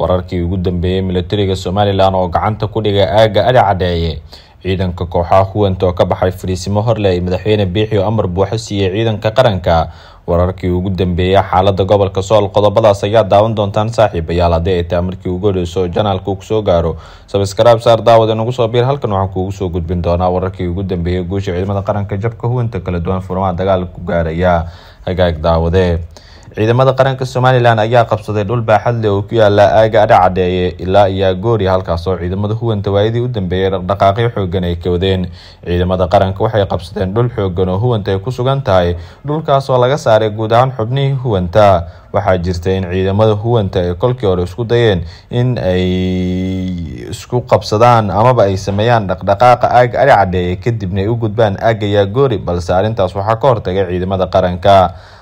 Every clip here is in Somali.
wararkii ugu dambeeyey milatariga somalilan oo gacanta ku dhigay aagga ali cadheeye ciidanka kooxaha huwanta oo ka baxay fariisimo horle ay madaxweyne biixio amar buuxo siiyey ciidanka qaranka wararkii ugu dambeeyey xaalada gobolka sool qodobadaas ayaa daawan doontaan saaxiibayaal haddii ay tahay markii ugu horeyso janaalka uu kusoo gaaro sabskraib saar daawad inagu soo biir halkan waxaan kuugu soo gudbin doonaa wararkii ugu dambeeyey guusha ciidamada qaranka jabka huwanta kala duwan furmaha dagaal ku gaaraya hagaag daawade ciidamada qaranka somalilan ayaa qabsaday dhul baaxadle oo ku yaala aaga adhacadeeye ilaa iyo goori halkaasoo ciidamada huwanta waayadii u dambeeyey dhaqdhaqaaqyo xooggan ay ka wadeen ciidamada qaranka waxay qabsadeen dhul xooggan oo huwanta ay ku sugan tahay dhulkaasoo laga saaray guud ahaan xubnihii huwanta waxaa jirta in ciidamada huwanta ay kolkii hore isku dayeen in ay isku qabsadaan amaba ay sameeyaan dhaqdhaqaaqa aaga adhacadeeye kadibna ay u gudbaan aaga goori balse arrintaas waxaa ka hortagay ciidamada qaranka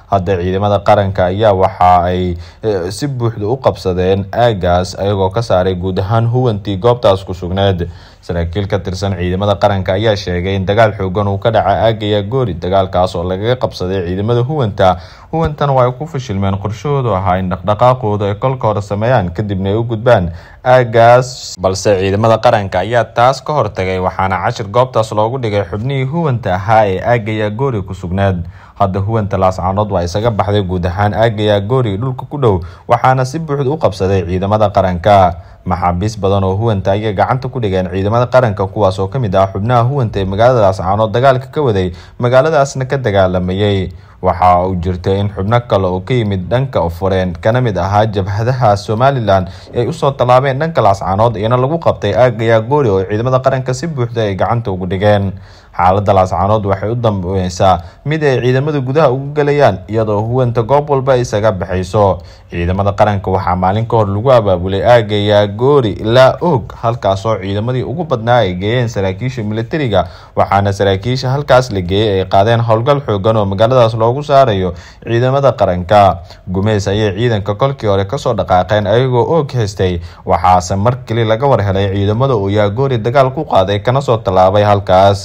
hadda ciidamada qaranka ayaa waxa ay e, si buuxda u qabsadeen aagaas ayagoo ka saaray guud ahaan huwantii goobtaas ku sugneed saraakiil ka tirsan ciidamada qaranka ayaa sheegay in dagaal xoogan uu ka dhaca aagaya goori dagaalkaas oo lagaga qabsaday ciidamada huwanta huwantana waa ay ku fashilmeen qorshahoodu ahaa in dhaqdhaqaaqooda ay kolka hore sameeyaan kadibna ay u gudbaan aagaas balse ciidamada qaranka ayaa taas ka hortagay waxaana cashir goobtaas loogu dhigay xubnihii huwanta ahaa ee aagaya goori ku sugneed hadda huwanta laascaanood waa isaga baxday guud ahaan aagayaa goori dhulka ku dhow waxaana si buuxda u qabsaday ciidamada qaranka maxaabiis badan oo huwanta ayay gacanta ku dhigeen ciidamada qaranka kuwaas oo ka mid ah xubnaha huwanta ee magaalada laascaanood dagaalka ka waday magaaladaasna ka dagaalamayay waxa uu jirtay in xubno kale oo ka yimid dhanka fureen kana mid ahaa jabhadaha somalilan ay usoo tallaabeen dhanka laascaanood iyana lagu qabtay aagayaa goori oo ciidamada qaranka si buuxda ay gacanta ugu dhigeen xaaladda laascaanood waxay u dambeysaa mid ay ciidamada gudaha ugu galayaan iyadoo huwanta goob walba isaga baxayso ciidamada qaranka waxaa maalin ka hor lagu abaabulay aaga goori laa og halkaasoo ciidamadii ugu badnaa ay geeyeen saraakiisha milatariga waxaana saraakiisha halkaas la geeyey ay qaadeen howlgal xoogan oo magaaladaas loogu saarayo ciidamada qaranka gumeys ayay ciidanka kolkii hore kasoo dhaqaaqeen ayagoo og haystay waxaase mar keli laga war helay ciidamada oo yaagoori dagaal ku qaaday kana soo tallaabay halkaas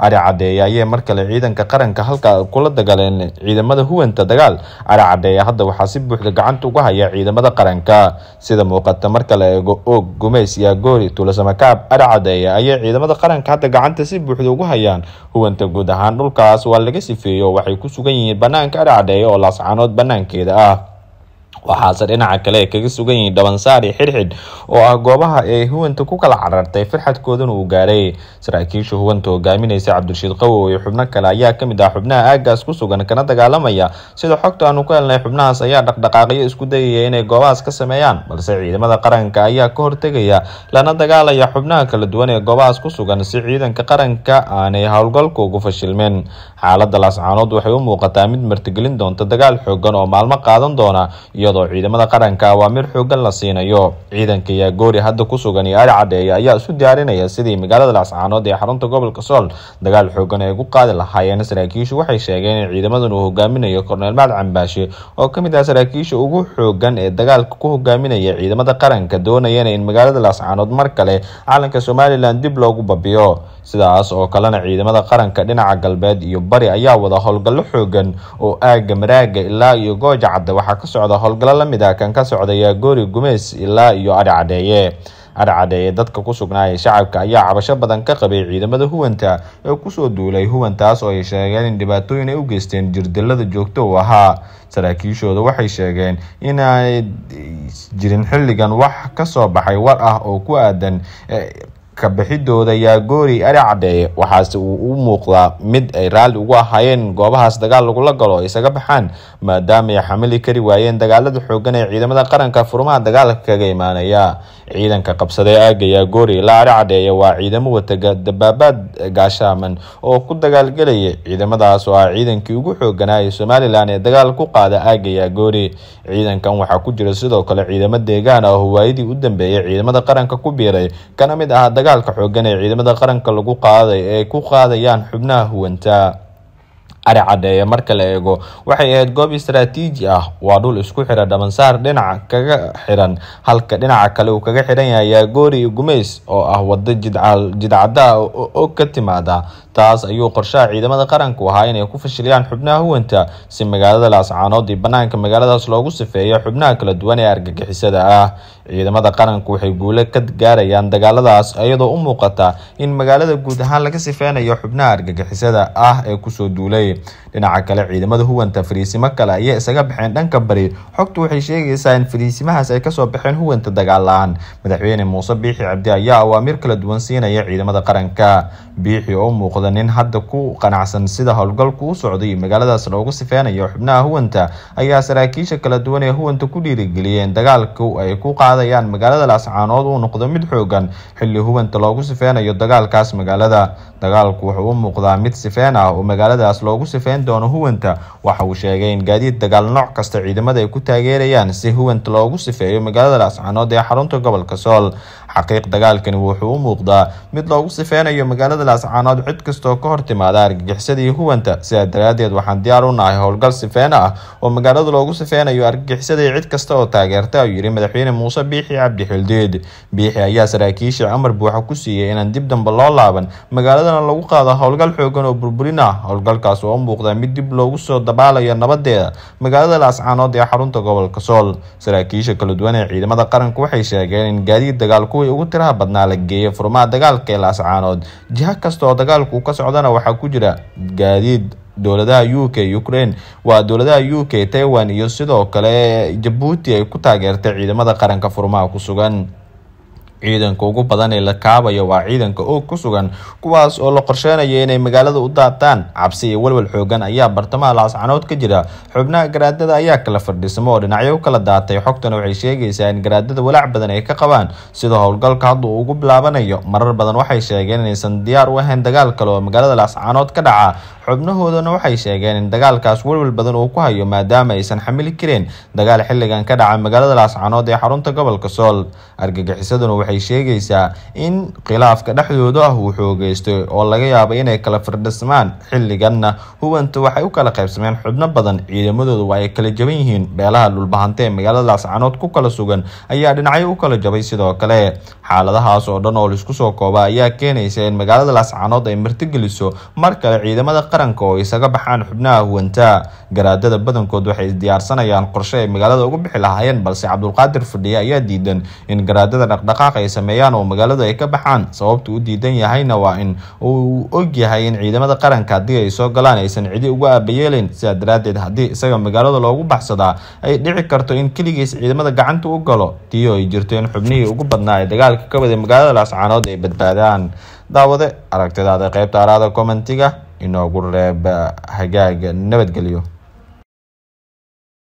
ari caddeeye ayay mar kale ciidanka qaranka halka kula dagaaleen ciidamada huwanta dagaal ari caddeeye hadda waxaa si buuxda gacanta uga haya ciidamada qaranka sida muuqata marka la eego oog gumays iyo goori tuulosamakaab ari caddeeye ayay ciidamada qaranka hadda gacanta si buuxda ugu hayaan huwanta guud ahaan dhulkaas waa laga sifeeyo waxay ku sugan yihiin bannaanka ari caddeeye oo laascaanood bannaankeeda ah waxaase dhinaca kale ay kaga sugan yihiin dhabansaari xidhxidh oo ah goobaha ay huwanta ku kala carartay farxadkoodana uu gaaray saraakiisha huwanta hogaaminaysa cabdirashiid qawow iyo xubno kale ayaa kamid ah xubnaha aagaas ku sugan kana dagaalamaya sida xogta aanu ku helnay xubnahaas ayaa dhaqdhaqaaqyo isku dayaya inay goobahaas ka sameeyaan balse ciidamada qaranka ayaa ka hortegaya lana dagaalaya xubnaha kala duwan ee goobahaas ku sugan si ciidanka qaranka aanay howlgalku ugu fashilmin xaalada laascaanood waxay u muuqataa mid martigelin doonta dagaal xoogan oo maalmo qaadan doona iyo iyadoo ciidamada qaranka ah waa mir xoogan la siinayo ciidanka yaagoori hadda ku sugan iyo ari cadheeye ayaa isu diyaarinaya sidii magaalada laascaanood ee xarunta gobolka sool dagaal xoogan ay ugu qaadi lahaayeen saraakiishu waxay sheegeen in ciidamadan uu hogaaminayo korneel maad cambaashe oo ka mid ah saraakiisha ugu xoogan ee dagaalka ku hogaaminaya ciidamada qaranka doonayeen in magaalada laascaanood mar kale calanka somalilan dib loogu babiyo sidaas oo kalena ciidamada qaranka dhinaca galbeed iyo bari ayaa wada howlgallo xoogan oo aaga maraaga ilaa iyo gooja cadde waxaa ka socda howlgalo la mid ah kan ka socdaya goori gumeys ilaa iyo adhcadheeye adhcadheeye dadka ku sugnaaya shacabka ayaa cabasho badan ka qabay ciidamada huwanta ee kusoo duulay huwantaas oo ay sheegeen in dhibaatooyin ay u geysteen jirdilada joogta uu ahaa saraakiishooda waxay sheegeen inaanay jirin xilligan wax ka soo baxay war ah oo ku aadan eh, kabixidooda yaa goori ari caddeeye waxaase uu u muuqdaa mid ay raalli ugu ahaayeen goobahaas dagaal lagula galo isaga baxaan maadaama ay xamili kari waayeen dagaalada xoogan ee ciidamada qaranka furmaha dagaalka kaga imaanaya ciidanka qabsaday aaga yaa ilaa ari waa ciidamo wata dabaabaad gaashaaman oo ku dagaalgelaya ciidamadaas oo ah ciidankii ugu xooganaa ee somalilan ee dagaal ku qaada aaga yaa ciidankan waxaa ku jira sidoo kale ciidamo deegaan ah oo waayadii u dambeeyay ciidamada qaranka ku biiray kana mid ah dagaalka xoogan ee ciidamada qaranka lagu qaaday ee ku qaadayaan xubnaha huwanta ari cadheeye marka la eego waxay ahayd goob istaraatiiji ah waa dhul isku xira dhabansaar dhinac kaga xiran halka dhinaca kale uu kaga xiran yahay yaagoori iyo gumays oo ah wado jidcadda oo ka timaada taas ayuu qorshaha ciidamada qaranku ahaa inay ku fashiliyaan xubnaha huwanta si magaalada laascaanood iyo bannaanka magaaladaas loogu sifeeyo xubnaha kala duwan ee argagixisada ah ciidamada qaranku waxay guulo ka gaarayaan dagaaladaas iyadoo u muuqata in magaalada guud ahaan laga sifeynayo xubnaha argagixisada ah ee kusoo duulay dhinaca kale ciidamada huwanta fariisimo kale ayay isaga baxeen dhanka bari xogtu waxay sheegaysaa in fariisimahaas ay kasoo baxeen huwanta dagaal madaxweyne muuse biixi cabdi ayaa awaamiir kala duwan siinaya ciidamada qaranka biixi oo muuqata noqda nin hadda ku qanacsan sida howlgalku u socday magaaladaas loogu sifeynayo xubnaha huwanta ayaa saraakiisha kala duwan ee huwanta ku dhiirigeliyeen dagaalku ay ku qaadayaan magaalada laascaanood uu noqdo mid xoogan xilli huwanta loogu sifeynayo dagaalkaas magaalada dagaalku wuxuu u muuqdaa mid sifeen ah oo magaaladaas loogu sifeyn doono huwanta waxa uu sheegay in gaadiid dagaal nooc kasta ciidamada ay ku taageerayaan si huwanta loogu sifeeyo magaalada laascanood ee xarunta gobolka sool xaqiiq dagaalkani wuxuu u muuqdaa mid loogu sifeynayo magaalada laascaanood cid kastoo ka hor timaada argagixisadii huwanta sidaa daraadeed waxaan diyaar u nahay howlgal sifeen ah oo magaalada loogu sifeynayo argagixisadii cid kasta oo taageerta uu yidhi madaxweyne muuse biixi cabdi biixi ayaa saraakiishii amar buuxa ku siiyey inaan dib dambe loo laaban magaalada munaasabadana lagu qaado howlgal xoogan oo burburin ah howlgalkaas oo u muuqda mid dib loogu soo dabaalayo nabadeeda magaalada laascaanood ee xarunta gobolka sool saraakiisha kala duwan ee ciidamada qaranku waxay sheegeen in gaadiid dagaal kuwii ugu tiraha badnaa la geeyay furmaha dagaalka ee laascaanood jiha kasta oo dagaalku ka socdana waxaa ku jira gaadiid dowladaha u k ukraine waa dowladaha u k taiwan iyo sidoo kale jabuuti ay ku taageertay ciidamada qaranka furmaha ku sugan ciidanka ugu badan ee la kaabayo waa ciidanka oog ku sugan kuwaas oo la qorsheenayo inay magaalada u daataan cabsi iyo walwal xoogan ayaa bartamaha laascanood ka jira xubnaha garaadada ayaa kala fadhismo oo dhinacyo u kala daatay xogtana waxay sheegaysaa in garaadada walaac badan ay ka qabaan sida howlgalka hadda uu ugu bilaabanayo marar badan waxay sheegeen inaysan diyaar u ahayn dagaal kale oo magaalada laascanood ka dhaca xubnahoodana waxay sheegeen in dagaalkaas welwel badan uu ku hayo maadaama aysan xamili kareen dagaal xilligan ka dhaca magaalada laascanood ee xarunta gobolka sool argagixisaduna waxay sheegaysaa in khilaafka dhexdooda ah uu xoogeystay oo laga yaabo inay kala firdhismaan xilliganna huwanta waxay u kala qaybsameen xubno badan ciidamadoodu ay kala jaban yihiin beelaha dhulbahanta ee magaalada laascanood ku kala sugan ayaa dhinacyo u kala jabay sidoo kale xaaladahaas oo dhan oo laisku soo kooba ayaa keenaysa in magaalada laascanood ay martigeliso mar kale ciidamada qaranka oo isaga baxaan xubnaha huwantaa garaadada badankood waxay isdiyaarsanayaan qorshe ay magaalada ugu bixi lahaayeen balse cabdulqaadir fadhiye ayaa diidan in garaadada dhaqdhaqaaq ay sameeyaan oo magaalada ay ka baxaan sababta u diidan yahayna waa in uu ogyahay in ciidamada qaranka haddii ay soo galaan aysan cidi ugu aabayeelin sidaa daraaddeed haddii isaga magaalada loogu baxsadaa ay dhici karto in keligiis ciidamada gacanta u galo diyo ay jirto in xubnihii ugu badnaa ee dagaalka ka waday magaalada laascaanood ay badbaadaan daawade aragtidaada qaybta araada kommentiga inoogu reeba hagaaga nabadgelyo